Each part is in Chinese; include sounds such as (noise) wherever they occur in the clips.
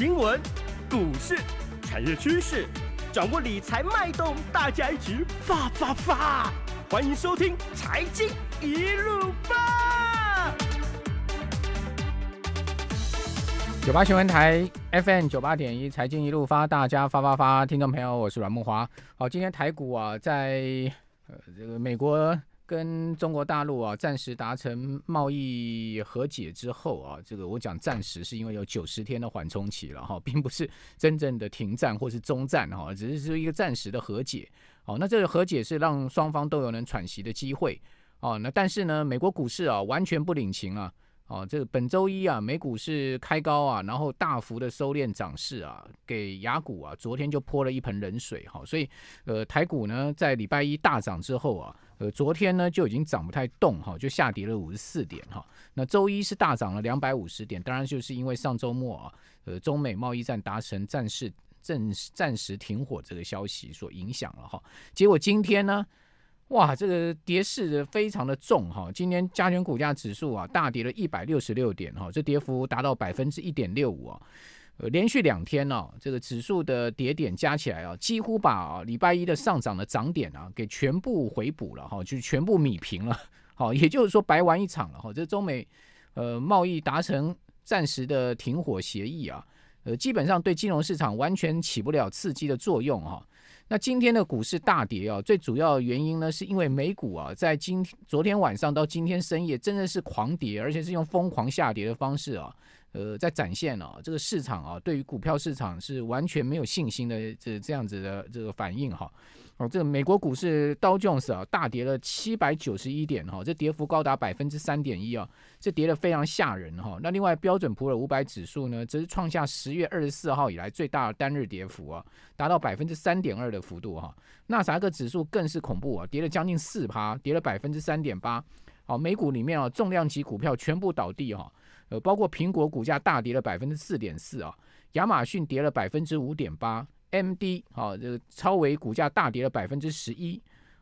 新闻、股市、产业趋势，掌握理财脉动，大家一起发发发！欢迎收听《财经一路发》。九八新闻台 FM 九八点一，《财经一路发》，大家发发发！听众朋友，我是阮木华。好，今天台股啊，在呃这个美国。跟中国大陆啊，暂时达成贸易和解之后啊，这个我讲暂时是因为有九十天的缓冲期了哈，并不是真正的停战或是中战哈，只是说一个暂时的和解。好，那这个和解是让双方都有能喘息的机会哦。那但是呢，美国股市啊，完全不领情啊。哦，这本周一啊，美股是开高啊，然后大幅的收敛涨势啊，给雅股啊，昨天就泼了一盆冷水哈。所以，呃，台股呢，在礼拜一大涨之后啊。呃，昨天呢就已经涨不太动哈，就下跌了五十四点哈。那周一是大涨了两百五十点，当然就是因为上周末啊，呃，中美贸易战达成暂时暂暂时停火这个消息所影响了哈。结果今天呢，哇，这个跌势非常的重哈，今天加权股价指数啊大跌了一百六十六点哈，这跌幅达到百分之一点六五啊。呃，连续两天哦，这个指数的跌点加起来啊，几乎把礼拜一的上涨的涨点啊，给全部回补了哈，就全部米平了。好，也就是说白玩一场了哈。这中美呃贸易达成暂时的停火协议啊，呃，基本上对金融市场完全起不了刺激的作用哈。那今天的股市大跌啊，最主要原因呢，是因为美股啊，在今昨天晚上到今天深夜，真的是狂跌，而且是用疯狂下跌的方式啊。呃，在展现了这个市场啊，对于股票市场是完全没有信心的这这样子的这个反应哈。哦，这个美国股市道琼斯啊，大跌了七百九十一点哈，这跌幅高达百分之三点一啊，这跌得非常吓人哈。那另外标准普尔五百指数呢，则是创下十月二十四号以来最大单日跌幅啊，达到百分之三点二的幅度哈。纳斯达克指数更是恐怖啊，跌了将近四趴，跌了百分之三点八。好，美股里面啊，重量级股票全部倒地哈。呃，包括苹果股价大跌了百分之四点四啊，亚马逊跌了百分之五点八，MD 啊，这超微股价大跌了百分之十一，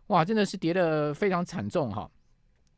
哇，真的是跌得非常惨重哈。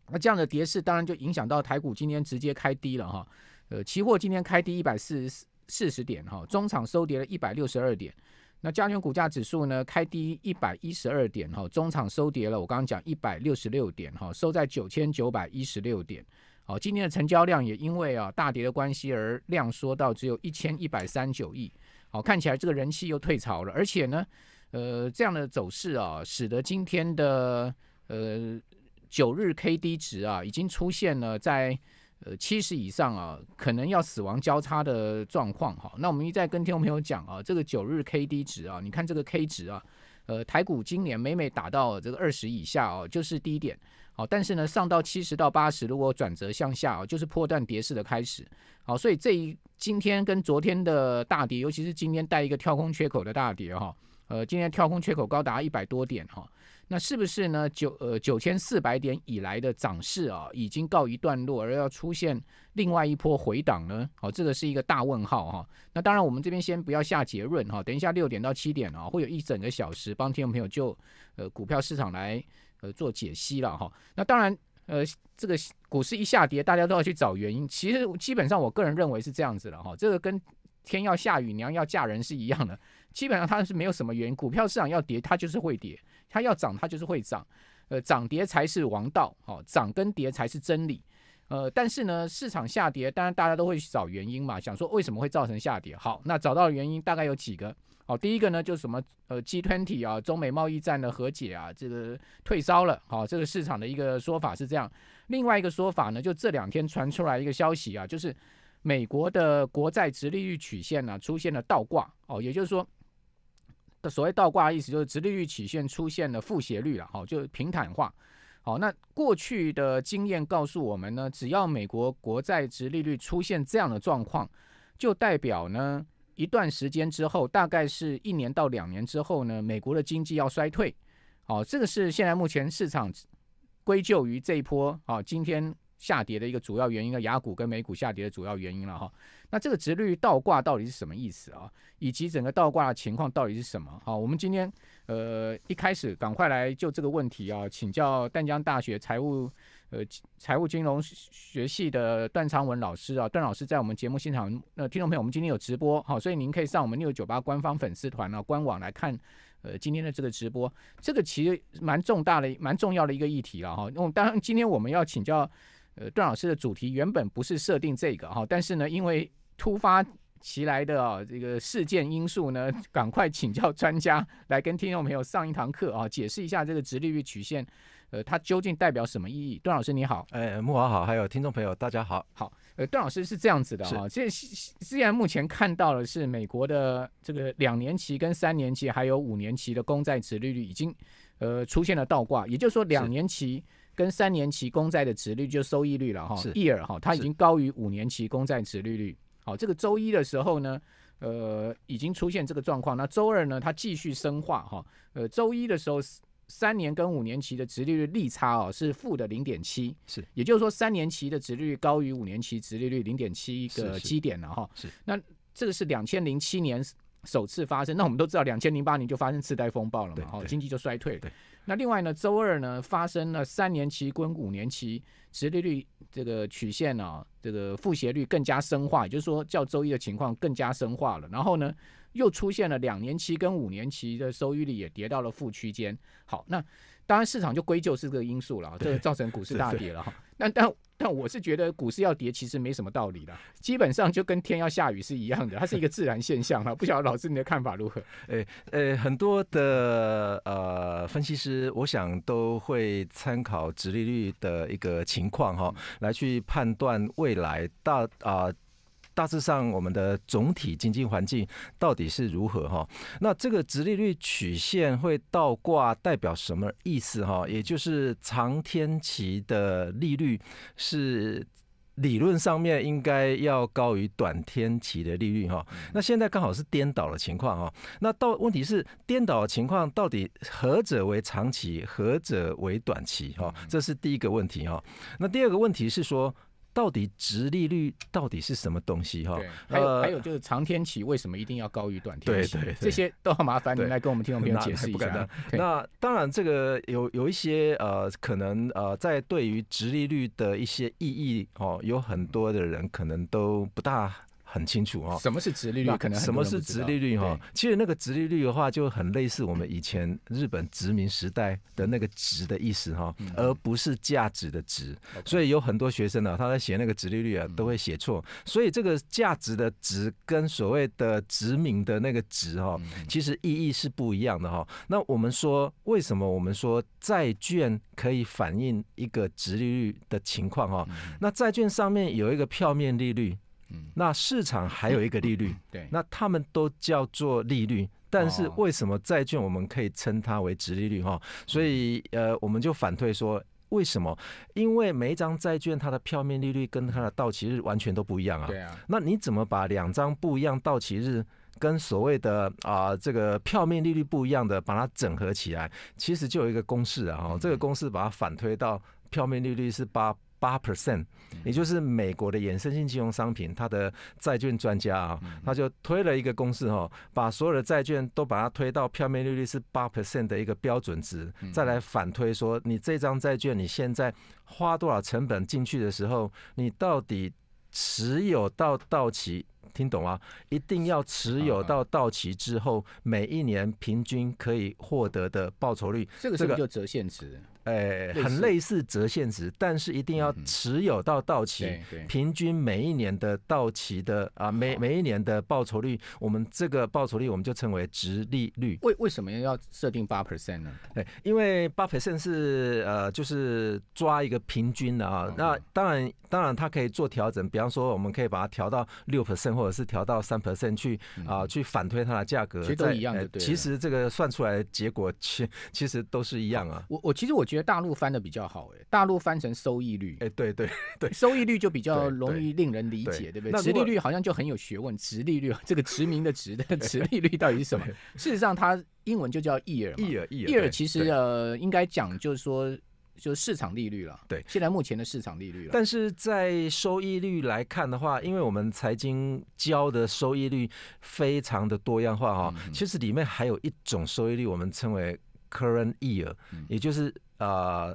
那这样的跌势，当然就影响到台股今天直接开低了哈。呃，期货今天开低一百四十四十点哈，中场收跌了一百六十二点。那加权股价指数呢，开低一百一十二点哈，中场收跌了，我刚刚讲一百六十六点哈，收在九千九百一十六点。好，今天的成交量也因为啊大跌的关系而量缩到只有一千一百三九亿。好，看起来这个人气又退潮了，而且呢，呃，这样的走势啊，使得今天的呃九日 K D 值啊，已经出现了在呃七十以上啊，可能要死亡交叉的状况哈。那我们一再跟听众朋友讲啊，这个九日 K D 值啊，你看这个 K 值啊，呃，台股今年每每打到这个二十以下哦，就是第一点。哦，但是呢，上到七十到八十，如果转折向下啊，就是破断跌势的开始。好，所以这一今天跟昨天的大跌，尤其是今天带一个跳空缺口的大跌哈，呃，今天跳空缺口高达一百多点哈，那是不是呢？九呃九千四百点以来的涨势啊，已经告一段落，而要出现另外一波回档呢？好，这个是一个大问号哈。那当然，我们这边先不要下结论哈，等一下六点到七点哦，会有一整个小时帮听众朋友就呃股票市场来。呃，做解析了哈。那当然，呃，这个股市一下跌，大家都要去找原因。其实基本上，我个人认为是这样子了哈。这个跟天要下雨、娘要嫁人是一样的。基本上它是没有什么原因，股票市场要跌，它就是会跌；它要涨，它就是会涨。呃，涨跌才是王道，哦，涨跟跌才是真理。呃，但是呢，市场下跌，当然大家都会去找原因嘛，想说为什么会造成下跌。好，那找到原因大概有几个。好，第一个呢，就是什么呃，G20 啊，中美贸易战的和解啊，这个退烧了。好，这个市场的一个说法是这样。另外一个说法呢，就这两天传出来一个消息啊，就是美国的国债直利率曲线呢出现了倒挂。哦，也就是说，所谓倒挂的意思就是直利率曲线出现了负斜率了。好，就是平坦化。好，那过去的经验告诉我们呢，只要美国国债值利率出现这样的状况，就代表呢，一段时间之后，大概是一年到两年之后呢，美国的经济要衰退。好，这个是现在目前市场归咎于这一波啊，今天下跌的一个主要原因，啊，雅股跟美股下跌的主要原因了哈。那这个值率倒挂到底是什么意思啊？以及整个倒挂的情况到底是什么？好，我们今天。呃，一开始赶快来就这个问题啊，请教淡江大学财务呃财务金融学系的段昌文老师啊，段老师在我们节目现场，那听众朋友，我们今天有直播，好，所以您可以上我们六九八官方粉丝团啊官网来看，呃，今天的这个直播，这个其实蛮重大的，蛮重要的一个议题了哈。那我当然今天我们要请教呃段老师的主题原本不是设定这个哈，但是呢，因为突发。其来的啊，这个事件因素呢，(laughs) 赶快请教专家来跟听众朋友上一堂课啊，解释一下这个直利率曲线，呃，它究竟代表什么意义？段老师你好，哎，木华好，还有听众朋友大家好，好，呃，段老师是这样子的哈，这虽然目前看到的是美国的这个两年期跟三年期还有五年期的公债值利率已经呃出现了倒挂，也就是说两年期跟三年期公债的值率就收益率了哈，一尔哈，它已经高于五年期公债值利率。好，这个周一的时候呢，呃，已经出现这个状况。那周二呢，它继续深化哈。呃，周一的时候，三年跟五年期的直利率利差啊是负的零点七，是，也就是说三年期的直利率高于五年期直利率零点七一个基点了哈。是，那这个是两千零七年首次发生。那我们都知道，两千零八年就发生次贷风暴了嘛，哈，经济就衰退了。那另外呢，周二呢发生了三年期跟五年期实利率这个曲线呢，这个负斜率更加深化，也就是说较周一的情况更加深化了。然后呢，又出现了两年期跟五年期的收益率也跌到了负区间。好，那。当然，市场就归咎是这个因素了，这个造成股市大跌了。但但但我是觉得股市要跌，其实没什么道理的，基本上就跟天要下雨是一样的，它是一个自然现象啊。不晓得老师你的看法如何？诶，呃，很多的呃分析师，我想都会参考直利率的一个情况哈，来去判断未来大啊。大致上，我们的总体经济环境到底是如何哈？那这个直利率曲线会倒挂代表什么意思哈？也就是长天期的利率是理论上面应该要高于短天期的利率哈。那现在刚好是颠倒的情况哈。那到问题是颠倒的情况到底何者为长期，何者为短期哈？这是第一个问题哈。那第二个问题是说。到底直利率到底是什么东西？哈，还有、还有就是长天期为什么一定要高于短天期？这些都很麻烦，您来跟我们听众朋友解释一下。那当然，这个有有一些呃，可能呃，在对于直利率的一些意义哦，有很多的人可能都不大。很清楚哦，什么是值利率？什么是值利率？哈，其实那个值利率的话，就很类似我们以前日本殖民时代的那个“值”的意思哈，而不是价值的“值”。所以有很多学生呢，他在写那个值利率啊，都会写错。所以这个价值的“值”跟所谓的殖民的那个“值”哈，其实意义是不一样的哈。那我们说，为什么我们说债券可以反映一个值利率的情况哈？那债券上面有一个票面利率。那市场还有一个利率，对，那他们都叫做利率，但是为什么债券我们可以称它为直利率哈？所以呃，我们就反推说为什么？因为每一张债券它的票面利率跟它的到期日完全都不一样啊。对啊。那你怎么把两张不一样到期日跟所谓的啊这个票面利率不一样的把它整合起来？其实就有一个公式啊，这个公式把它反推到票面利率是八。八 percent，也就是美国的衍生性金融商品，它的债券专家啊，他就推了一个公式哦，把所有的债券都把它推到票面利率是八 percent 的一个标准值，再来反推说，你这张债券你现在花多少成本进去的时候，你到底持有到到期，听懂吗？一定要持有到到期之后，每一年平均可以获得的报酬率，这个就折现值。哎，很类似折现值，但是一定要持有到到期，平均每一年的到期的啊，每每一年的报酬率，我们这个报酬率我们就称为值利率。为为什么要设定八 percent 呢？对，因为八 percent 是呃，就是抓一个平均的啊，那当然。当然，它可以做调整，比方说，我们可以把它调到六 percent，或者是调到三 percent，去啊，去反推它的价格。其实都一样的，对。其实这个算出来结果，(laughs) 其其实都是一样啊。我我其实我觉得大陆翻的比较好，哎，大陆翻成收益率。哎，对对对。(laughs) 收益率就比较容易令人理解，对不对？殖利率好像就很有学问，殖利率 (laughs) 这个殖民的殖的殖利率到底是什么？事实上，它英文就叫 y i e a r y e a r y e a r 其实呃，应该讲就是说。就是市场利率了，对，现在目前的市场利率了。但是在收益率来看的话，因为我们财经交的收益率非常的多样化哈，其实里面还有一种收益率，我们称为 current y e a r 也就是啊。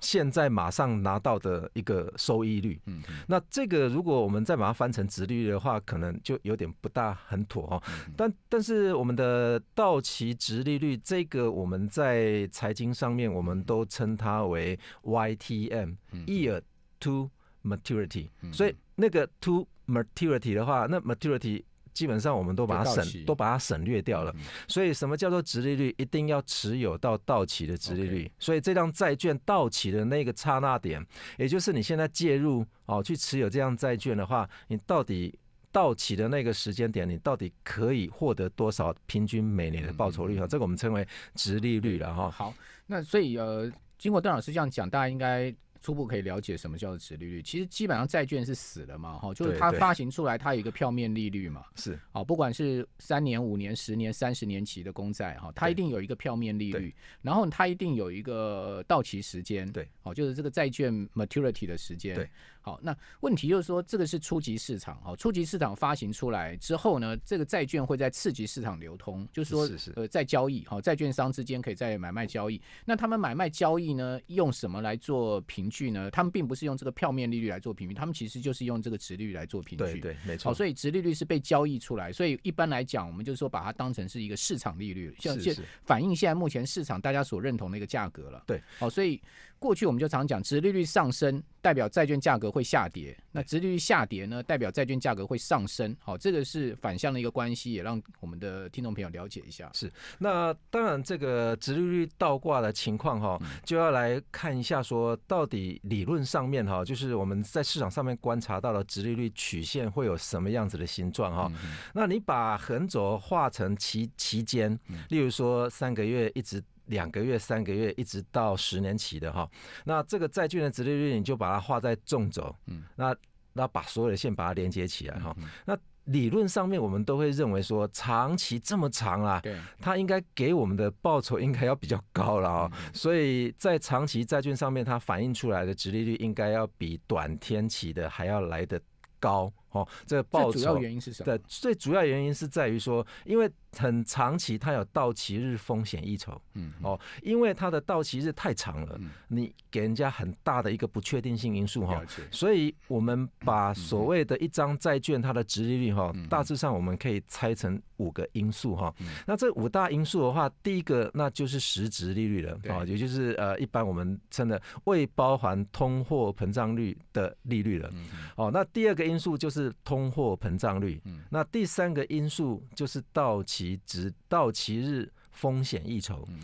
现在马上拿到的一个收益率，嗯，那这个如果我们再把它翻成值利率的话，可能就有点不大很妥哦。但但是我们的到期值利率这个我们在财经上面我们都称它为 YTM，year to maturity。所以那个 to maturity 的话，那 maturity。基本上我们都把它省都把它省略掉了。所以什么叫做直利率？一定要持有到到期的直利率。所以这张债券到期的那个刹那点，也就是你现在介入哦去持有这张债券的话，你到底到期的那个时间点，你到底可以获得多少平均每年的报酬率啊？这个我们称为直利率了哈。好，那所以呃，经过邓老师这样讲，大家应该。初步可以了解什么叫做殖利率？其实基本上债券是死的嘛，哈，就是它发行出来，它有一个票面利率嘛，是啊，不管是三年、五年、十年、三十年期的公债，哈，它一定有一个票面利率，然后它一定有一个到期时间，对，哦，就是这个债券 maturity 的时间，对。好，那问题就是说，这个是初级市场好，初级市场发行出来之后呢，这个债券会在次级市场流通，就是说呃，在交易好，债券商之间可以在买卖交易。那他们买卖交易呢，用什么来做凭据呢？他们并不是用这个票面利率来做凭据，他们其实就是用这个值利率来做凭据。对对，没错。好，所以值利率是被交易出来，所以一般来讲，我们就是说把它当成是一个市场利率，像现反映现在目前市场大家所认同的一个价格了。对，好，所以。过去我们就常讲，殖利率上升代表债券价格会下跌，那殖利率下跌呢，代表债券价格会上升。好，这个是反向的一个关系，也让我们的听众朋友了解一下。是，那当然这个殖利率倒挂的情况哈，就要来看一下说到底理论上面哈，就是我们在市场上面观察到的殖利率曲线会有什么样子的形状哈。那你把横轴画成期期间，例如说三个月一直。两个月、三个月，一直到十年期的哈，那这个债券的直利率你就把它画在纵轴，嗯，那那把所有的线把它连接起来哈，那理论上面我们都会认为说，长期这么长啊，对，它应该给我们的报酬应该要比较高了哦。所以在长期债券上面，它反映出来的直利率应该要比短天期的还要来得高。哦，这个报酬。主要原因是什么？对，最主要原因是在于说，因为很长期，它有到期日风险一筹，嗯，哦，因为它的到期日太长了，你给人家很大的一个不确定性因素哈。所以我们把所谓的一张债券它的值利率哈，大致上我们可以拆成五个因素哈。那这五大因素的话，第一个那就是实值利率了啊，也就是呃，一般我们称的未包含通货膨胀率的利率了。哦，那第二个因素就是。通货膨胀率，嗯，那第三个因素就是到期值、到期日风险溢酬。嗯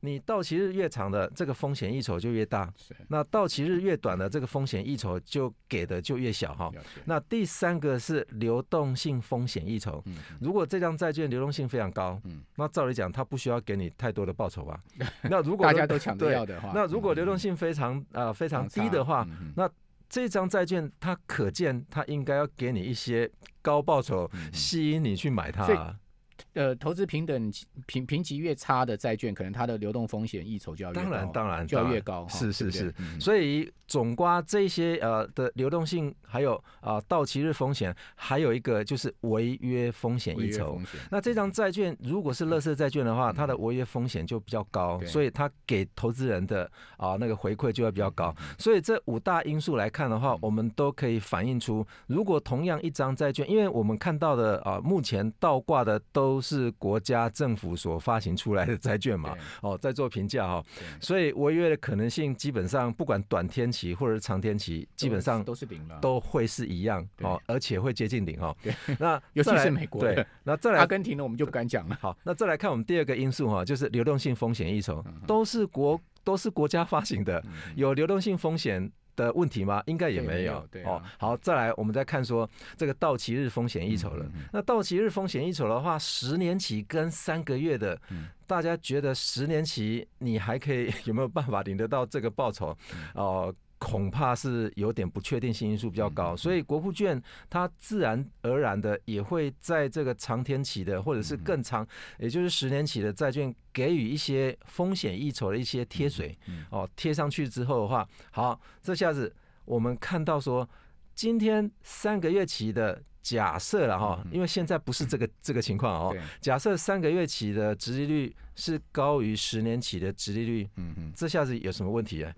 你到期日越长的，这个风险溢酬就越大。那到期日越短的，这个风险溢酬就给的就越小哈。那第三个是流动性风险溢酬。如果这张债券流动性非常高，那照理讲，它不需要给你太多的报酬吧？(laughs) 那如果大家都抢着要的话，那如果流动性非常啊非常低的话，那。这张债券，它可见，它应该要给你一些高报酬，吸引你去买它。呃，投资平等平评级越差的债券，可能它的流动风险溢酬就要当然当然就要越高，是是是。所以总刮这些呃的流动性，还有啊到期日风险，还有一个就是违约风险溢酬。那这张债券如果是乐色债券的话，它的违约风险就比较高，所以它给投资人的啊那个回馈就会比较高。所以这五大因素来看的话，我们都可以反映出，如果同样一张债券，因为我们看到的啊目前倒挂的都都是国家政府所发行出来的债券嘛，哦，在做评价哈，所以违约的可能性基本上不管短天期或者长天期，基本上都是零了，都会是一样哦，而且会接近零哦。(laughs) 那 (laughs) 尤其是美国对，那再来阿根廷呢，我们就不敢讲了。好，那再来看我们第二个因素哈，就是流动性风险一筹，都是国都是国家发行的，有流动性风险。的问题吗？应该也没有哦。好，再来我们再看说这个到期日风险益筹了。那到期日风险益筹的话，十年期跟三个月的，大家觉得十年期你还可以 (laughs) 有没有办法领得到这个报酬？哦。恐怕是有点不确定性因素比较高，所以国库券它自然而然的也会在这个长天期的或者是更长，也就是十年期的债券给予一些风险溢酬的一些贴水，哦贴上去之后的话，好，这下子我们看到说今天三个月起的假设了哈，因为现在不是这个 (laughs) 这个情况哦，假设三个月起的直利率是高于十年起的直利率，嗯嗯，这下子有什么问题啊？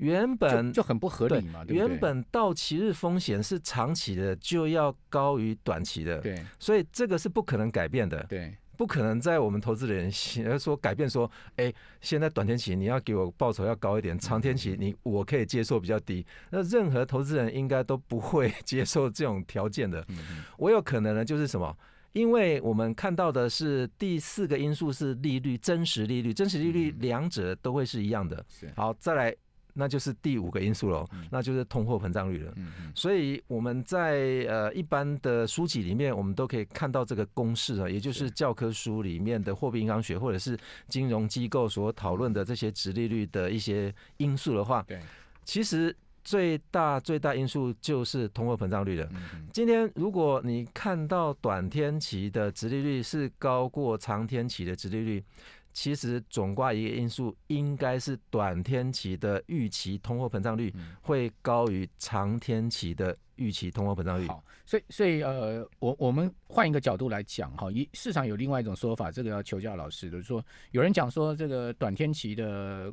原本就很不合理嘛，对对？原本到期日风险是长期的就要高于短期的，对，所以这个是不可能改变的，对，不可能在我们投资人说改变说，哎，现在短天期你要给我报酬要高一点，长天期你我可以接受比较低，那任何投资人应该都不会接受这种条件的。我有可能呢，就是什么？因为我们看到的是第四个因素是利率，真实利率、真实利率两者都会是一样的。好，再来。那就是第五个因素喽，那就是通货膨胀率了。所以我们在呃一般的书籍里面，我们都可以看到这个公式啊，也就是教科书里面的货币银行学，或者是金融机构所讨论的这些直利率的一些因素的话，对，其实最大最大因素就是通货膨胀率了。今天如果你看到短天期的直利率是高过长天期的直利率。其实总挂一个因素，应该是短天期的预期通货膨胀率会高于长天期的预期通货膨胀率。好，所以所以呃，我我们换一个角度来讲哈，一市场有另外一种说法，这个要求教老师，就是说有人讲说这个短天期的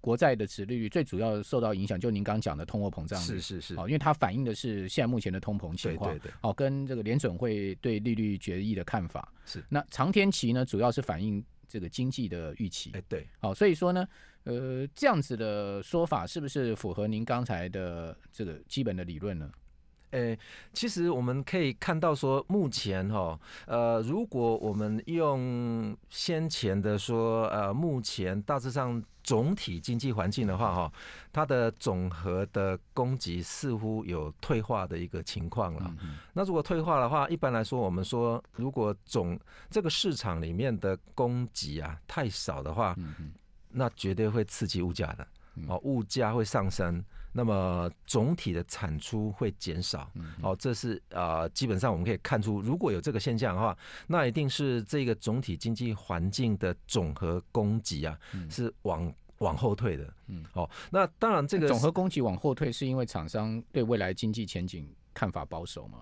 国债的利率最主要受到影响，就您刚讲的通货膨胀是是是，哦，因为它反映的是现在目前的通膨情况，哦，跟这个联准会对利率决议的看法是。那长天期呢，主要是反映。这个经济的预期，哎，对，好，所以说呢，呃，这样子的说法是不是符合您刚才的这个基本的理论呢？诶，其实我们可以看到说，目前哈，呃，如果我们用先前的说，呃，目前大致上总体经济环境的话哈，它的总和的供给似乎有退化的一个情况了。那如果退化的话，一般来说我们说，如果总这个市场里面的供给啊太少的话，那绝对会刺激物价的，哦，物价会上升。那么总体的产出会减少，哦，这是呃，基本上我们可以看出，如果有这个现象的话，那一定是这个总体经济环境的总和供给啊是往往后退的。嗯，哦，那当然这个总和供给往后退，是因为厂商对未来经济前景看法保守嘛？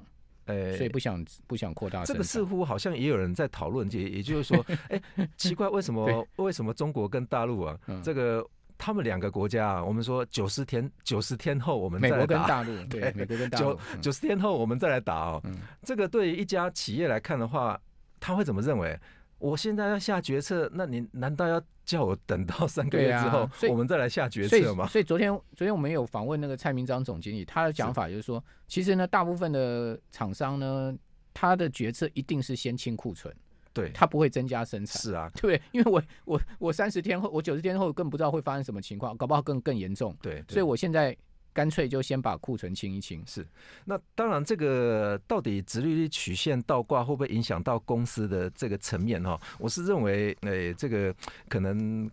呃，所以不想不想扩大这个似乎好像也有人在讨论，这也就是说，(laughs) 哎，奇怪，为什么为什么中国跟大陆啊这个？他们两个国家啊，我们说九十天，九十天后我们美国跟大陆 (laughs) 对，美国跟大陆九九十天后我们再来打哦。这个对于一家企业来看的话，他会怎么认为？我现在要下决策，那你难道要叫我等到三个月之后，我们再来下决策吗？所以昨天，昨天我们有访问那个蔡明章总经理，他的讲法就是说，其实呢，大部分的厂商呢，他的决策一定是先清库存。对，它不会增加生产。是啊，(laughs) 对因为我我我三十天后，我九十天后，更不知道会发生什么情况，搞不好更更严重。对，所以我现在干脆就先把库存清一清。是，那当然，这个到底直利率曲线倒挂会不会影响到公司的这个层面哈？我是认为，哎，这个可能。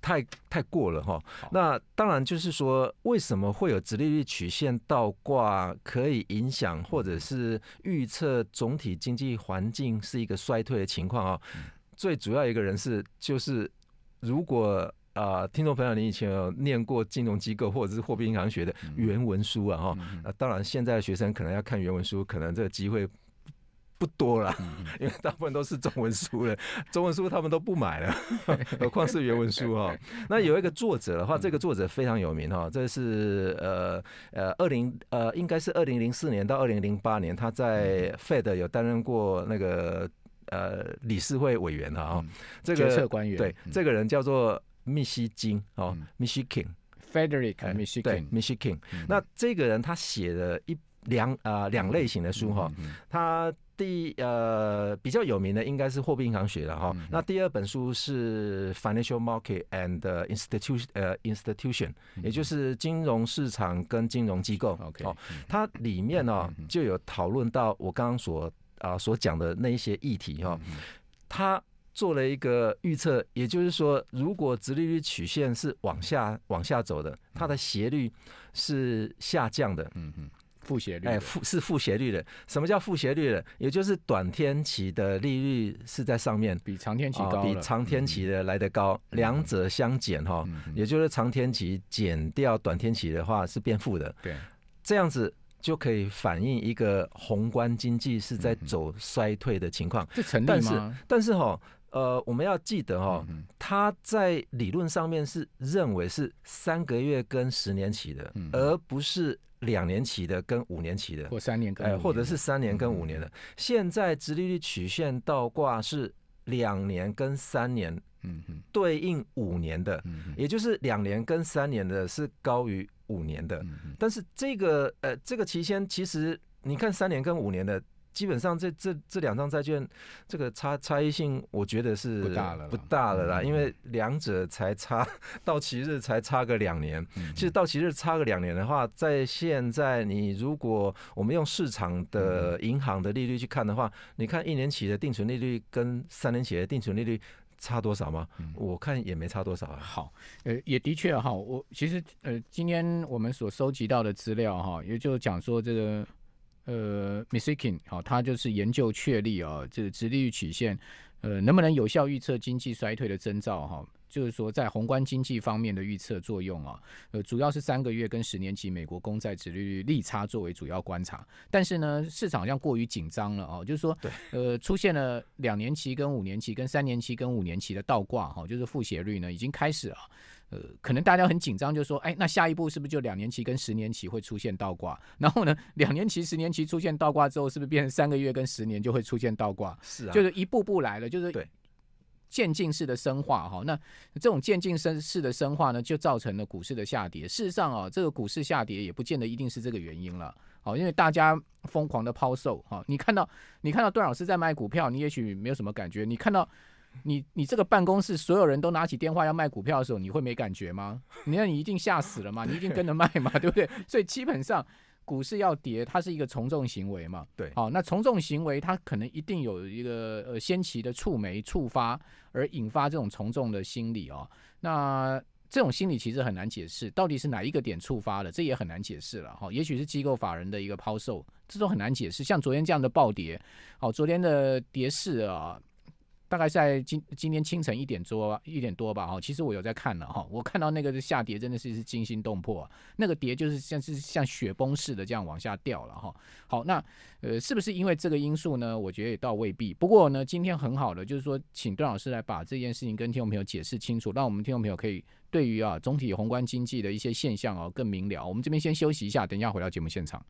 太太过了哈，那当然就是说，为什么会有直利率曲线倒挂可以影响或者是预测总体经济环境是一个衰退的情况啊？最主要一个人是，就是如果啊，听众朋友，你以前有念过金融机构或者是货币银行学的原文书啊哈，那当然现在的学生可能要看原文书，可能这个机会。不多了，(laughs) 因为大部分都是中文书了，(laughs) 中文书他们都不买了，何 (laughs) 况是原文书哈。那有一个作者的话，这个作者非常有名哈，这是呃呃二零呃应该是二零零四年到二零零八年，他在 Fed 有担任过那个呃理事会委员的哈，决策官员对，这个人叫做密西金哦，密西金，Federic Michigan，米西金，米西金。那这个人他写了一两啊两类型的书哈，他。第呃，比较有名的应该是《货币银行学》了哈。那第二本书是《Financial Market and Institution》，呃，《Institution》，也就是金融市场跟金融机构。OK，它里面呢就有讨论到我刚刚所啊所讲的那一些议题哈。他做了一个预测，也就是说，如果直利率曲线是往下往下走的，它的斜率是下降的。嗯嗯。负斜率，哎，负是负斜率的。什么叫负斜率的？也就是短天期的利率是在上面，比长天期高，比长天期的来得高。两者相减哈，也就是长天期减掉短天期的话是变负的。对，这样子就可以反映一个宏观经济是在走衰退的情况。这成立吗？但是但是哈，呃，我们要记得哈，它在理论上面是认为是三个月跟十年期的，而不是。两年期的跟五年期的，或三年跟，或者是三年跟五年的。现在，直利率曲线倒挂是两年跟三年，嗯对应五年的，嗯也就是两年跟三年的是高于五年的，嗯但是这个呃，这个期间其实你看三年跟五年的。基本上这这这两张债券，这个差差异性，我觉得是不大了，不大了啦，因为两者才差 (laughs) 到期日才差个两年。其实到期日差个两年的话，在现在你如果我们用市场的银行的利率去看的话，你看一年期的定存利率跟三年期的定存利率差多少吗？我看也没差多少啊。好，呃，也的确哈，我其实呃，今天我们所收集到的资料哈，也就讲说这个。呃 m i s y k i n 好，他就是研究确立啊，这个直利率曲线，呃，能不能有效预测经济衰退的征兆哈？就是说，在宏观经济方面的预测作用啊，呃，主要是三个月跟十年期美国公债利率利差作为主要观察。但是呢，市场像过于紧张了啊，就是说，呃，出现了两年期跟五年期跟三年期跟五年期的倒挂哈，就是负斜率呢，已经开始啊。呃，可能大家很紧张，就说，哎，那下一步是不是就两年期跟十年期会出现倒挂？(laughs) 然后呢，两年期、十年期出现倒挂之后，是不是变成三个月跟十年就会出现倒挂？是啊，就是一步步来了，就是对渐进式的深化哈。那这种渐进式式的深化呢，就造成了股市的下跌。事实上啊，这个股市下跌也不见得一定是这个原因了。好，因为大家疯狂的抛售哈。你看到，你看到段老师在卖股票，你也许没有什么感觉。你看到。你你这个办公室所有人都拿起电话要卖股票的时候，你会没感觉吗？你看你一定吓死了嘛，你一定跟着卖嘛，(laughs) 对不对？所以基本上股市要跌，它是一个从众行为嘛。对，好，那从众行为它可能一定有一个呃先期的触媒触发，而引发这种从众的心理哦。那这种心理其实很难解释，到底是哪一个点触发的，这也很难解释了。哈，也许是机构法人的一个抛售，这都很难解释。像昨天这样的暴跌，哦，昨天的跌势啊。大概在今今天清晨一点多一点多吧，哈，其实我有在看了，哈，我看到那个下跌真的是是惊心动魄，那个跌就是像是像雪崩似的这样往下掉了，哈。好，那呃是不是因为这个因素呢？我觉得也倒未必。不过呢，今天很好的就是说，请段老师来把这件事情跟听众朋友解释清楚，让我们听众朋友可以对于啊总体宏观经济的一些现象哦更明了。我们这边先休息一下，等一下回到节目现场。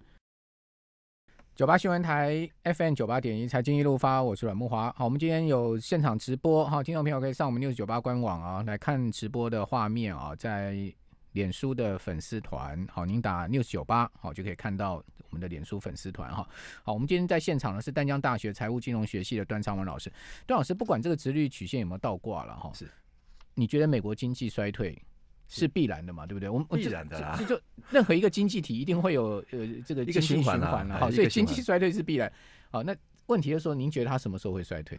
九八新闻台 FM 九八点一，财经一路发，我是阮慕华。好，我们今天有现场直播，好，听众朋友可以上我们六九八官网啊来看直播的画面啊，在脸书的粉丝团，好，您打六九八，好就可以看到我们的脸书粉丝团哈。好，我们今天在现场呢是淡江大学财务金融学系的段昌文老师，段老师，不管这个直率曲线有没有倒挂了哈，是，你觉得美国经济衰退？是必然的嘛，对不对？我们必然的啦，就任何一个经济体一定会有呃这个一个循环了，好，所以经济衰退是必然。好，那问题就是说，您觉得它什么时候会衰退？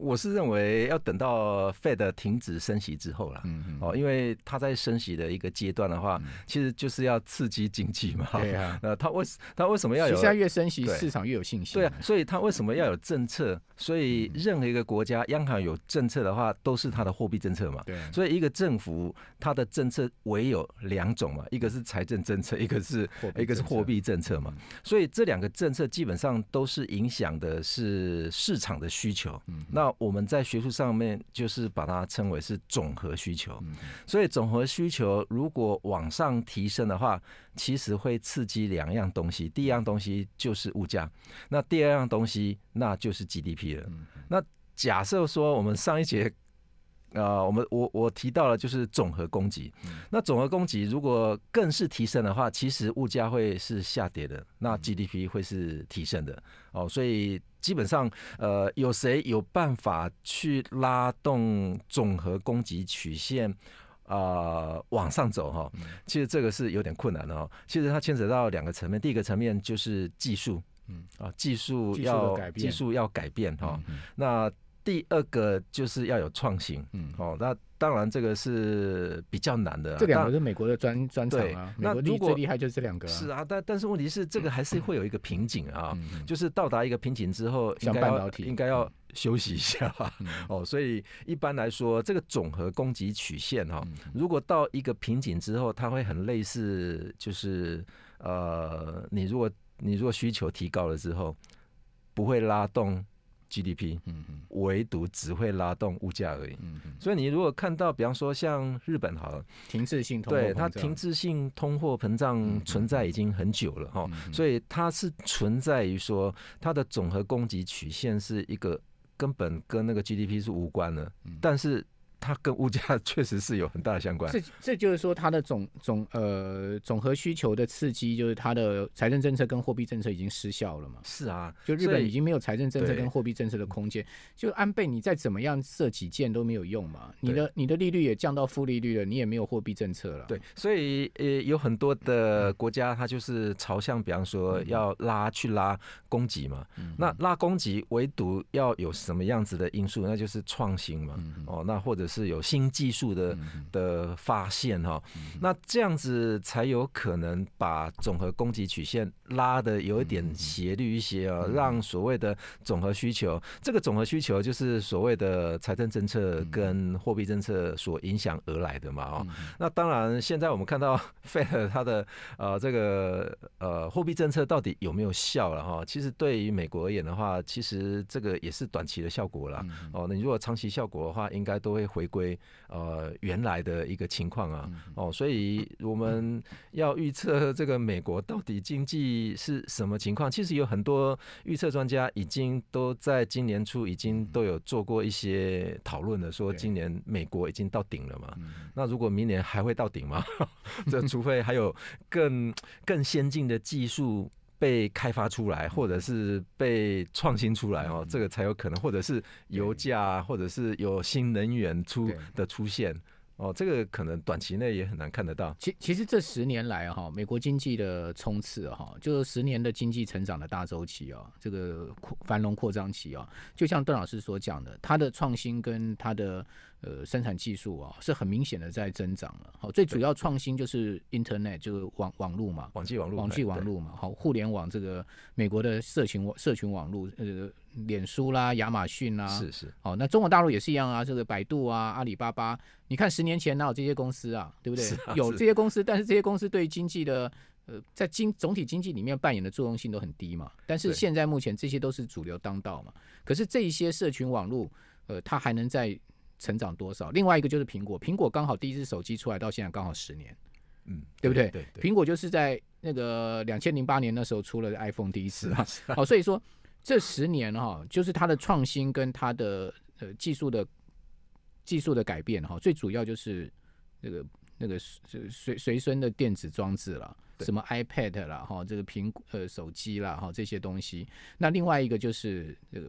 我是认为要等到 Fed 停止升息之后了，哦，因为他在升息的一个阶段的话，其实就是要刺激经济嘛。对啊，那他为他为什么要有？现在越升息，市场越有信心。对啊，所以他为什么要有政策？所以任何一个国家央行有政策的话，都是它的货币政策嘛。对，所以一个政府它的政策唯有两种嘛，一个是财政政策，一个是一个是货币政策嘛。所以这两个政策基本上都是影响的是市场的需求。嗯，那我们在学术上面就是把它称为是总和需求，所以总和需求如果往上提升的话，其实会刺激两样东西，第一样东西就是物价，那第二样东西那就是 GDP 了。那假设说我们上一节，啊，我们我我提到了就是总和供给，那总和供给如果更是提升的话，其实物价会是下跌的，那 GDP 会是提升的哦，所以。基本上，呃，有谁有办法去拉动总和供给曲线啊往上走哈？其实这个是有点困难的哈。其实它牵扯到两个层面，第一个层面就是技术，嗯，啊，技术要技术要改变，哈，那。第二个就是要有创新，嗯，哦，那当然这个是比较难的。这两个是美国的专专长啊，美国最厉害就是这两个。是啊，但但是问题是，这个还是会有一个瓶颈啊，就是到达一个瓶颈之后，应半导体应该要休息一下，哦，所以一般来说，这个总和供给曲线哈，如果到一个瓶颈之后，它会很类似，就是呃，你如果你如果需求提高了之后，不会拉动。GDP，嗯嗯，唯独只会拉动物价而已。嗯嗯，所以你如果看到，比方说像日本，好了，停滞性通，对，它停滞性通货膨胀存在已经很久了，哈，所以它是存在于说它的总和供给曲线是一个根本跟那个 GDP 是无关的，但是。它跟物价 (laughs) 确实是有很大的相关。这这就是说，它的总总呃总和需求的刺激，就是它的财政政策跟货币政策已经失效了嘛？是啊，就日本已经没有财政政策跟货币政策的空间。就安倍，你再怎么样设几件都没有用嘛？你的你的利率也降到负利率了，你也没有货币政策了。对，所以呃有很多的国家，它就是朝向，比方说要拉去拉供给嘛。那拉供给，唯独要有什么样子的因素？那就是创新嘛。哦，那或者。是有新技术的的发现哈，那这样子才有可能把总和供给曲线拉的有一点斜率一些啊，让所谓的总和需求，这个总和需求就是所谓的财政政策跟货币政策所影响而来的嘛哦，那当然，现在我们看到 (laughs) Fed 它的呃这个呃货币政策到底有没有效了哈？其实对于美国而言的话，其实这个也是短期的效果了哦。你如果长期效果的话，应该都会回。回归呃原来的一个情况啊哦，所以我们要预测这个美国到底经济是什么情况？其实有很多预测专家已经都在今年初已经都有做过一些讨论了，说今年美国已经到顶了嘛。那如果明年还会到顶吗？(laughs) 这除非还有更更先进的技术。被开发出来，或者是被创新出来哦，这个才有可能；或者是油价，或者是有新能源出的出现哦，这个可能短期内也很难看得到。其其实这十年来哈，美国经济的冲刺哈，就是十年的经济成长的大周期啊，这个繁荣扩张期啊，就像邓老师所讲的，他的创新跟他的。呃，生产技术啊，是很明显的在增长了。好，最主要创新就是 Internet，就是网网络嘛，网际网络，网际网络嘛。好，互联网这个美国的社群社群网络，呃，脸书啦，亚马逊啦，是是。好，那中国大陆也是一样啊，这个百度啊，阿里巴巴，你看十年前哪有这些公司啊，对不对？有这些公司，但是这些公司对经济的呃，在经总体经济里面扮演的作用性都很低嘛。但是现在目前这些都是主流当道嘛。可是这些社群网络，呃，它还能在。成长多少？另外一个就是苹果，苹果刚好第一只手机出来到现在刚好十年，嗯，对不对？对，苹果就是在那个两千零八年那时候出了 iPhone 第一次 (laughs) 啊，好，所以说这十年哈，就是它的创新跟它的呃技术的，技术的改变哈，最主要就是那个那个随随随身的电子装置了，什么 iPad 了哈，这个苹呃手机了哈，这些东西。那另外一个就是这个。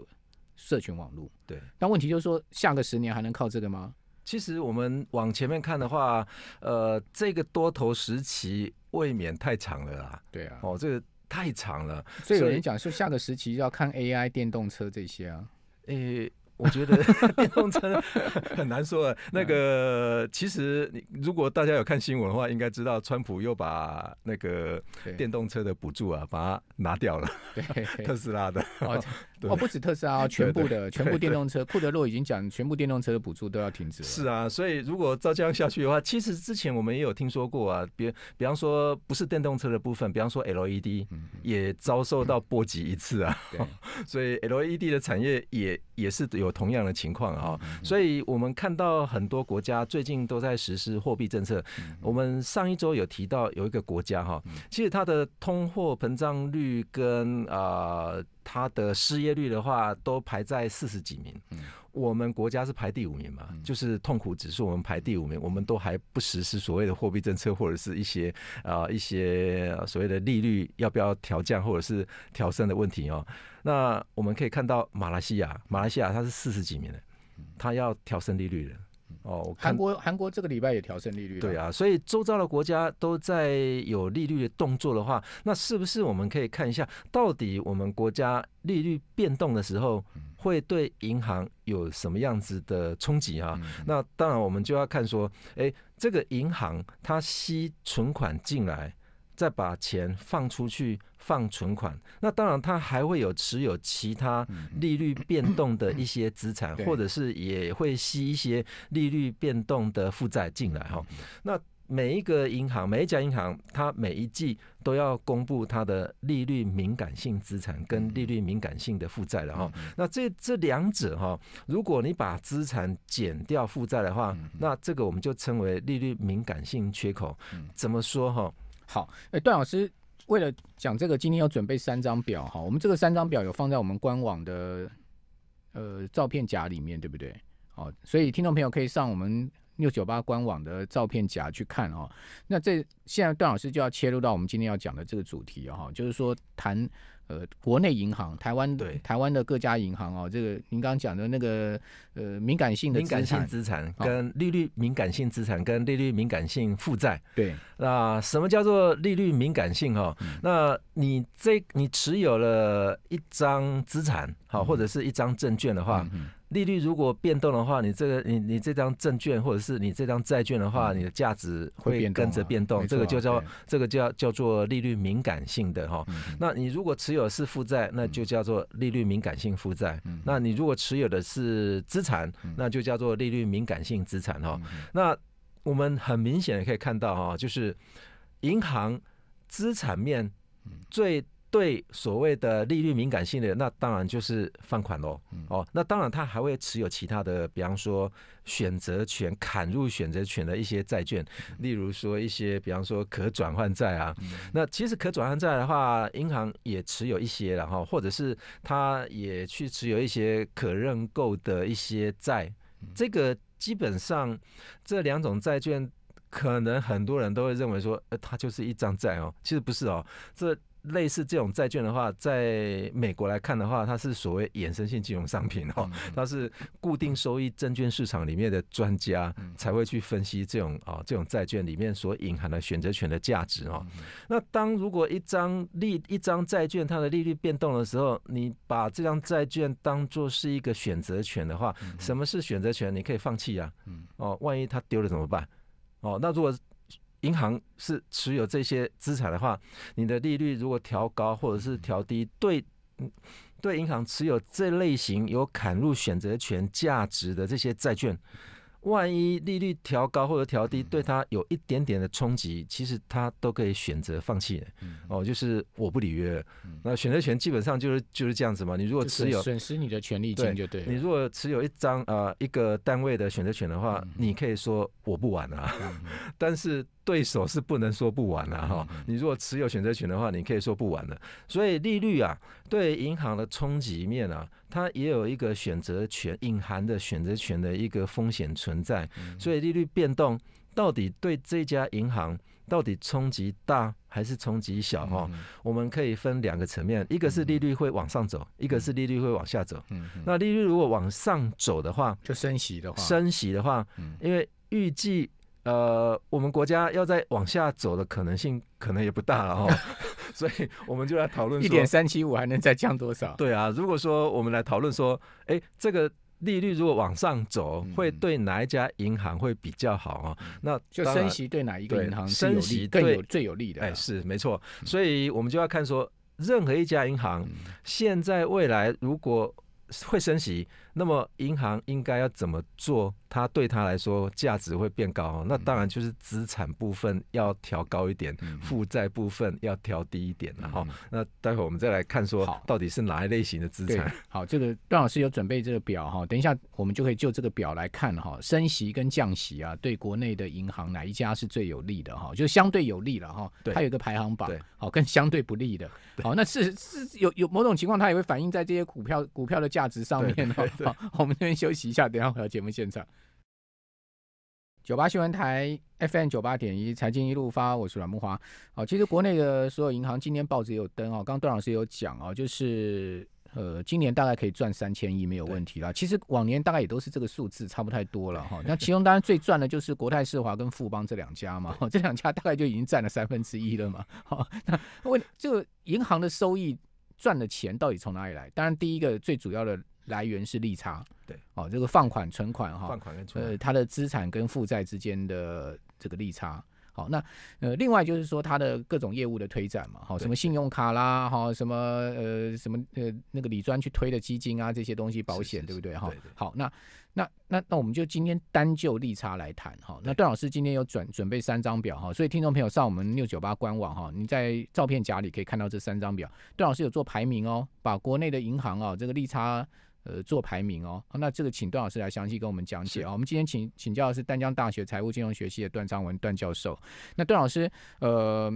社群网络对，但问题就是说，下个十年还能靠这个吗？其实我们往前面看的话，呃，这个多头时期未免太长了啊。对啊，哦，这个太长了，所以有人讲说，下个时期要看 AI、电动车这些啊。诶。我觉得 (laughs) 电动车 (laughs) 很难说啊。那个其实，如果大家有看新闻的话，应该知道川普又把那个电动车的补助啊，把它拿掉了。对，(laughs) 特斯拉的哦，不止特斯拉，全部的全部电动车，库德洛已经讲，全部电动车的补助都要停止。是啊，所以如果照这样下去的话，其实之前我们也有听说过啊，比比方说不是电动车的部分，比方说 LED 也遭受到波及一次啊。对，所以 LED 的产业也也是有。同样的情况啊，所以我们看到很多国家最近都在实施货币政策。我们上一周有提到有一个国家哈，其实它的通货膨胀率跟呃它的失业率的话，都排在四十几名。我们国家是排第五名嘛，就是痛苦，指数我们排第五名，我们都还不实施所谓的货币政策，或者是一些呃一些所谓的利率要不要调降或者是调升的问题哦。那我们可以看到马来西亚，马来西亚它是四十几年的，它要调升利率的。哦。韩国韩国这个礼拜也调升利率了。对啊，所以周遭的国家都在有利率的动作的话，那是不是我们可以看一下，到底我们国家利率变动的时候，会对银行有什么样子的冲击啊？那当然我们就要看说，哎，这个银行它吸存款进来，再把钱放出去。放存款，那当然他还会有持有其他利率变动的一些资产，或者是也会吸一些利率变动的负债进来哈。那每一个银行，每一家银行，它每一季都要公布它的利率敏感性资产跟利率敏感性的负债的哈。那这这两者哈，如果你把资产减掉负债的话，那这个我们就称为利率敏感性缺口。怎么说哈？好，哎，段老师。为了讲这个，今天要准备三张表哈。我们这个三张表有放在我们官网的呃照片夹里面，对不对？好，所以听众朋友可以上我们六九八官网的照片夹去看哦。那这现在段老师就要切入到我们今天要讲的这个主题哈，就是说谈。呃，国内银行、台湾、台湾的各家银行哦，这个您刚刚讲的那个呃，敏感性的感性资产跟利率敏感性资产跟利率敏感性负债，对，那什么叫做利率敏感性哈？那你这你持有了一张资产好，或者是一张证券的话。利率如果变动的话，你这个你你这张证券或者是你这张债券的话，你的价值会跟着变动。这个就叫这个叫叫做利率敏感性的哈。那你如果持有是负债，那就叫做利率敏感性负债。那你如果持有的是资产，那就叫做利率敏感性资产哈。那我们很明显的可以看到哈，就是银行资产面最。对所谓的利率敏感性的，那当然就是放款喽。哦，那当然他还会持有其他的，比方说选择权、砍入选择权的一些债券，例如说一些比方说可转换债啊。那其实可转换债的话，银行也持有一些，然后或者是他也去持有一些可认购的一些债。这个基本上这两种债券，可能很多人都会认为说，呃，它就是一张债哦。其实不是哦，这。类似这种债券的话，在美国来看的话，它是所谓衍生性金融商品哦，它是固定收益证券市场里面的专家才会去分析这种啊这种债券里面所隐含的选择权的价值哦。那当如果一张利一张债券它的利率变动的时候，你把这张债券当做是一个选择权的话，什么是选择权？你可以放弃啊，哦，万一它丢了怎么办？哦，那如果银行是持有这些资产的话，你的利率如果调高或者是调低，对，对银行持有这类型有砍入选择权价值的这些债券，万一利率调高或者调低，对它有一点点的冲击，其实它都可以选择放弃的。哦，就是我不履约。那选择权基本上就是就是这样子嘛。你如果持有损失你的权利金就对。你如果持有一张呃一个单位的选择权的话，你可以说我不玩了，(laughs) 但是。对手是不能说不玩的哈，你如果持有选择权的话，你可以说不玩的。所以利率啊，对银行的冲击面啊，它也有一个选择权隐含的选择权的一个风险存在。所以利率变动到底对这家银行到底冲击大还是冲击小哈？我们可以分两个层面，一个是利率会往上走，一个是利率会往下走。那利率如果往上走的话，就升息的话，升息的话，因为预计。呃，我们国家要在往下走的可能性可能也不大了哦，(laughs) 所以我们就要讨论一点三七五还能再降多少？对啊，如果说我们来讨论说，哎，这个利率如果往上走，会对哪一家银行会比较好啊？那就升息对哪一个银行升息更有最有利的？哎，是没错，所以我们就要看说，任何一家银行现在未来如果会升息，那么银行应该要怎么做？它对他来说价值会变高，那当然就是资产部分要调高一点，负债部分要调低一点了哈。那待会儿我们再来看说到底是哪一类型的资产。好，这个段老师有准备这个表哈，等一下我们就可以就这个表来看哈，升息跟降息啊，对国内的银行哪一家是最有利的哈？就是相对有利了哈。它有一个排行榜，好跟相对不利的，好那是是有有某种情况，它也会反映在这些股票股票的价值上面哈。我们这边休息一下，等下回到节目现场。九八新闻台 FM 九八点一，财经一路发，我是阮慕华。好，其实国内的所有银行今天报纸也有登哦，刚刚段老师也有讲哦，就是呃，今年大概可以赚三千亿没有问题啦。其实往年大概也都是这个数字，差不太多了哈。那其中当然最赚的就是国泰世华跟富邦这两家嘛，(laughs) 这两家大概就已经占了三分之一了嘛。好，那问这个银行的收益赚的钱到底从哪里来？当然第一个最主要的。来源是利差，对，哦，这个放款存款哈，放款跟存，呃，它的资产跟负债之间的这个利差，好，那呃，另外就是说它的各种业务的推展嘛，好，什么信用卡啦，哈，什么呃，什么呃，那个李专去推的基金啊，这些东西保险对不对哈？对对。好，那那那那我们就今天单就利差来谈哈。那段老师今天有准准备三张表哈，所以听众朋友上我们六九八官网哈，你在照片夹里可以看到这三张表，段老师有做排名哦，把国内的银行啊这个利差。呃，做排名哦，那这个请段老师来详细跟我们讲解啊。我们今天请请教的是丹江大学财务金融学系的段昌文段教授。那段老师，呃，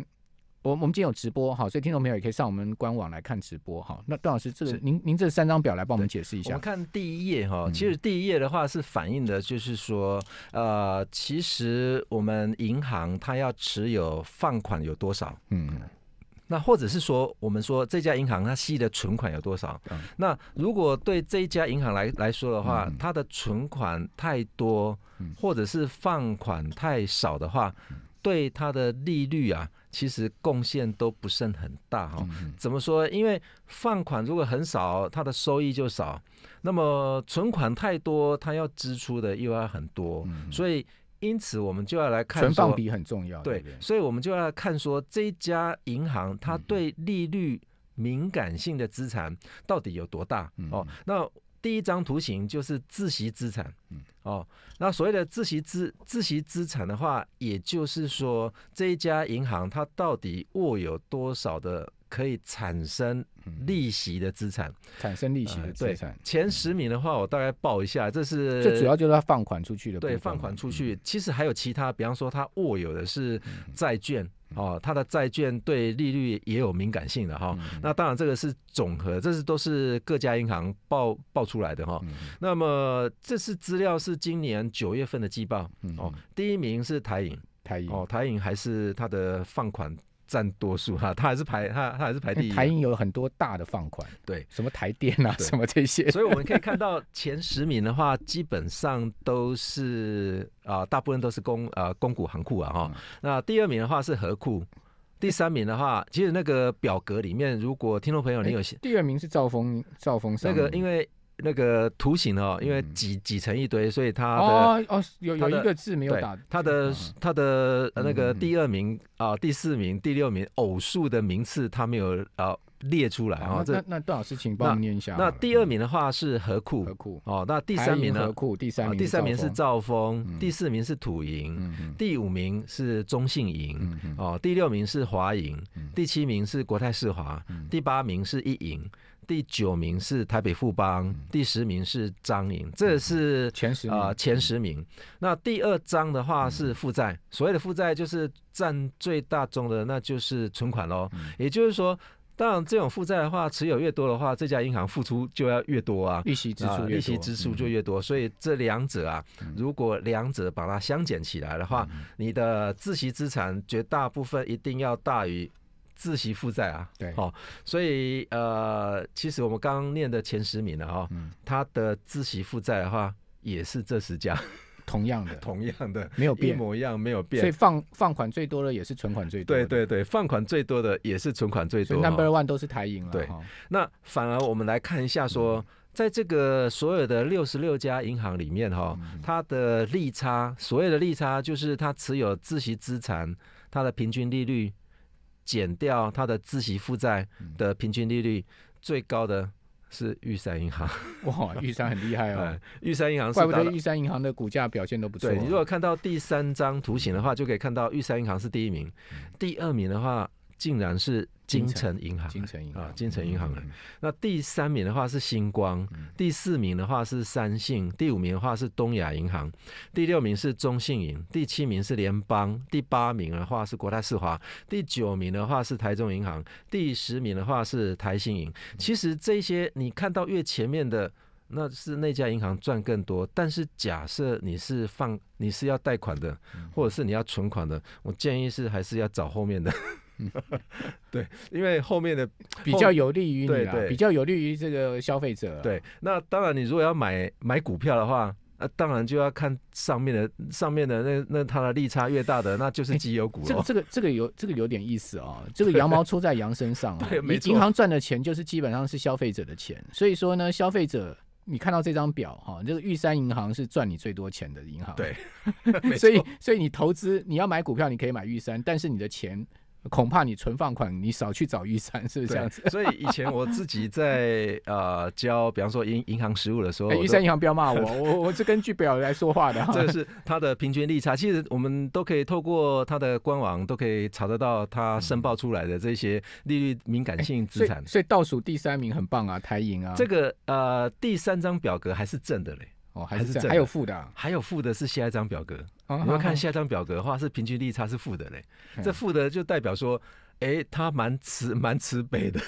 我我们今天有直播哈，所以听众朋友也可以上我们官网来看直播哈。那段老师，这个您您这三张表来帮我们解释一下。看第一页哈，其实第一页的话是反映的就是说，呃，其实我们银行它要持有放款有多少？嗯。那或者是说，我们说这家银行它吸的存款有多少？那如果对这一家银行来来说的话，它的存款太多，或者是放款太少的话，对它的利率啊，其实贡献都不甚很大哈。怎么说？因为放款如果很少，它的收益就少；那么存款太多，它要支出的又要很多，所以。因此，我们就要来看存放比很重要，对，所以我们就要看说，这一家银行它对利率敏感性的资产到底有多大？哦，那第一张图形就是自习资产，哦，那所谓的自习资自习资产的话，也就是说，这一家银行它到底握有多少的？可以产生利息的资产，产生利息的资产。前十名的话，我大概报一下，这是最主要就是他放款出去的。对，放款出去，其实还有其他，比方说他握有的是债券，哦，它的债券对利率也有敏感性的哈。那当然这个是总和，这是都是各家银行报报出来的哈。那么这次资料是今年九月份的季报哦，第一名是台银，台银哦，台银还是它的放款。占多数哈，他还是排他他还是排第一。台银有很多大的放款，对，什么台电啊，什么这些。所以我们可以看到前十名的话，基本上都是啊，大部分都是公啊，公股行库啊哈。那第二名的话是和库，第三名的话，其实那个表格里面，如果听众朋友你有先，第二名是兆丰兆丰，那个因为。那个图形哦，因为挤挤成一堆，所以它的哦哦有有一个字没有打。它的它的那个第二名啊，第四名、第六名偶数的名次，它没有啊列出来啊。那那段老师，请帮我念一下。那第二名的话是何库和库哦。那第三名呢？和库第三。第三名是兆丰，第四名是土银，第五名是中信银，哦，第六名是华银，第七名是国泰世华，第八名是一银。第九名是台北富邦，第十名是张银，这是前十啊前十名。那第二张的话是负债，所谓的负债就是占最大宗的，那就是存款喽。也就是说，当然这种负债的话，持有越多的话，这家银行付出就要越多啊，利息支出越多，利息支出就越多。所以这两者啊，如果两者把它相减起来的话，你的自习资产绝大部分一定要大于。自习负债啊，对，好，所以呃，其实我们刚念的前十名了哈，嗯，它的自习负债的话也是这十家，(laughs) 同样的，(laughs) 同样的，没有变，一模一样，没有变。所以放放款最多的也是存款最多，对对对，放款最多的也是存款最多。Number one 都是台银了，对。那反而我们来看一下，说在这个所有的六十六家银行里面哈，它的利差，所谓的利差就是它持有自息资产，它的平均利率。减掉它的孳息负债的平均利率最高的是玉山银行，哇，玉山很厉害哦，(laughs) 玉山银行怪不得玉山银行的股价表现都不错。你如果看到第三张图形的话，就可以看到玉山银行是第一名，第二名的话。竟然是金城银行，金城银啊，金城银行。那第三名的话是星光，第四名的话是三信，第五名的话是东亚银行，第六名是中信银，第七名是联邦，第八名的话是国泰世华，第九名的话是台中银行，第十名的话是台信银。其实这些你看到越前面的，那是那家银行赚更多。但是假设你是放你是要贷款的，或者是你要存款的，我建议是还是要找后面的。对，因为后面的 (laughs) 比较有利于你，比较有利于这个消费者。对，那当然，你如果要买买股票的话，那当然就要看上面的上面的那那它的利差越大的，那就是绩优股这这个这个有这个有点意思哦，(laughs) 这个羊毛出在羊身上啊。对，没银行赚的钱就是基本上是消费者的钱，所以说呢，消费者你看到这张表哈，这个玉山银行是赚你最多钱的银行。对，(laughs) 所以所以你投资你要买股票，你可以买玉山，但是你的钱。恐怕你存放款，你少去找玉山，是不是这样子？(laughs) 所以以前我自己在呃教，比方说银银行实务的时候，玉山银行不要骂我，我我是根据表来说话的。(laughs) 这是它 (laughs) 的平均利差，其实我们都可以透过它的官网都可以查得到它申报出来的这些利率敏感性资产。所以倒数第三名很棒啊，台银啊。这个呃第三张表格还是正的嘞。哦，还是这，还有负的，还有负的，是下一张表格。你要看下一张表格的话，是平均利差是负的嘞。这负的就代表说，哎，它蛮慈蛮慈悲的。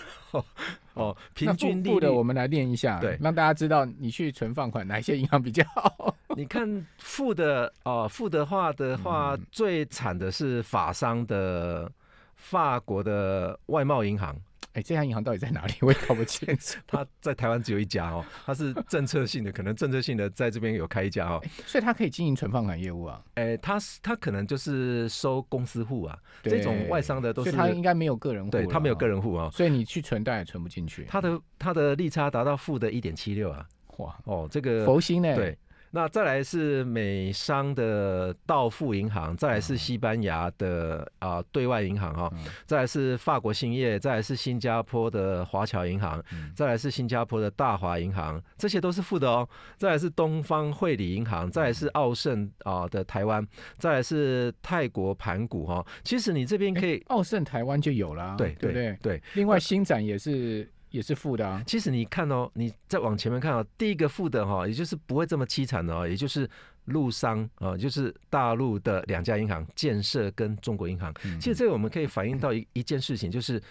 哦，平均利的，我们来念一下，对，让大家知道你去存放款哪些银行比较好。(laughs) 你看负的哦，负的话的话，最惨的是法商的法国的外贸银行。哎，这家银行到底在哪里？(laughs) 我也搞不清楚。它在台湾只有一家哦，它是政策性的，可能政策性的在这边有开一家哦。所以它可以经营存放款业务啊。哎，它它可能就是收公司户啊，这种外商的都是它应该没有个人户，它没有个人户啊，所以你去存单也存不进去。它的它的利差达到负的一点七六啊！哇哦，这个佛心呢？对。那再来是美商的道富银行，再来是西班牙的啊对外银行哈，再来是法国兴业，再来是新加坡的华侨银行，再来是新加坡的大华银行，这些都是负的哦。再来是东方汇理银行，再来是奥盛啊的台湾，再来是泰国盘古哈。其实你这边可以，奥盛台湾就有了，对对对？对。另外，新展也是。也是负的啊！其实你看哦，你再往前面看啊，第一个负的哈，也就是不会这么凄惨的哦，也就是陆商啊，就是大陆的两家银行，建设跟中国银行。其实这个我们可以反映到一一件事情，就是，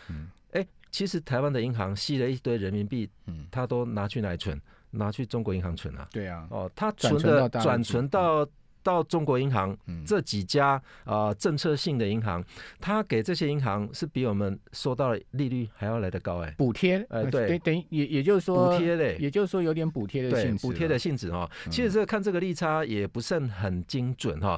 哎，其实台湾的银行吸了一堆人民币，嗯，它都拿去哪存？拿去中国银行存啊？对啊。哦，它存的转存到。到中国银行，这几家啊政策性的银行，他给这些银行是比我们收到的利率还要来得高哎，补贴呃对，等等也也就是说补贴嘞，也就是说有点补贴的性质，补贴的性质哈。其实看这个利差也不甚很精准哈，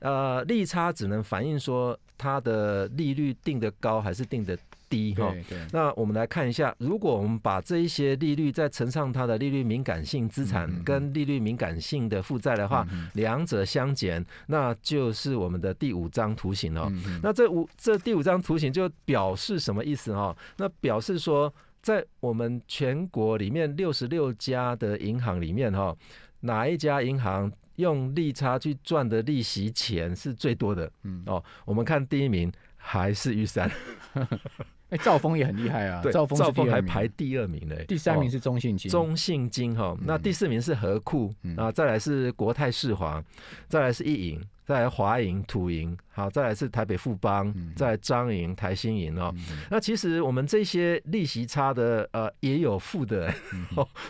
呃，利差只能反映说它的利率定的高还是定的。低哈，那我们来看一下，如果我们把这一些利率再乘上它的利率敏感性资产跟利率敏感性的负债的话，两者相减，那就是我们的第五张图形哦。那这五这第五张图形就表示什么意思哈？那表示说，在我们全国里面六十六家的银行里面哈，哪一家银行用利差去赚的利息钱是最多的？哦，我们看第一名还是玉山。(laughs) 哎，兆丰也很厉害啊，兆丰还排第二名呢，第三名是中信金，中信金哈，那第四名是和库，啊，再来是国泰世华，再来是易银。再来华银、土银，好，再来是台北富邦，再张银、台新银哦。那其实我们这些利息差的，呃，也有负的，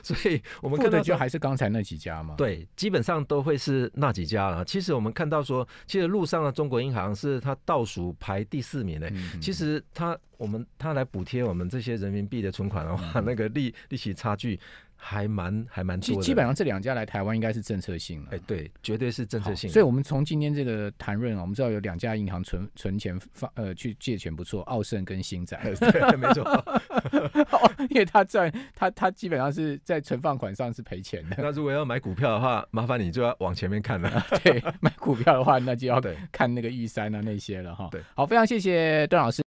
所以我们负的就还是刚才那几家嘛。对，基本上都会是那几家了。其实我们看到说，其实路上的中国银行是它倒数排第四名的。其实它我们它来补贴我们这些人民币的存款的话，那个利利息差距。还蛮还蛮多的，基基本上这两家来台湾应该是政策性了。哎，对，绝对是政策性。所以，我们从今天这个谈论啊，我们知道有两家银行存存钱放呃去借钱不错，奥盛跟新仔，(laughs) 对，没错，(laughs) 因为他在他他基本上是在存放款上是赔钱的。那如果要买股票的话，麻烦你就要往前面看了。(laughs) 对，买股票的话，那就要看那个玉山啊那些了哈。对，好，非常谢谢段老师。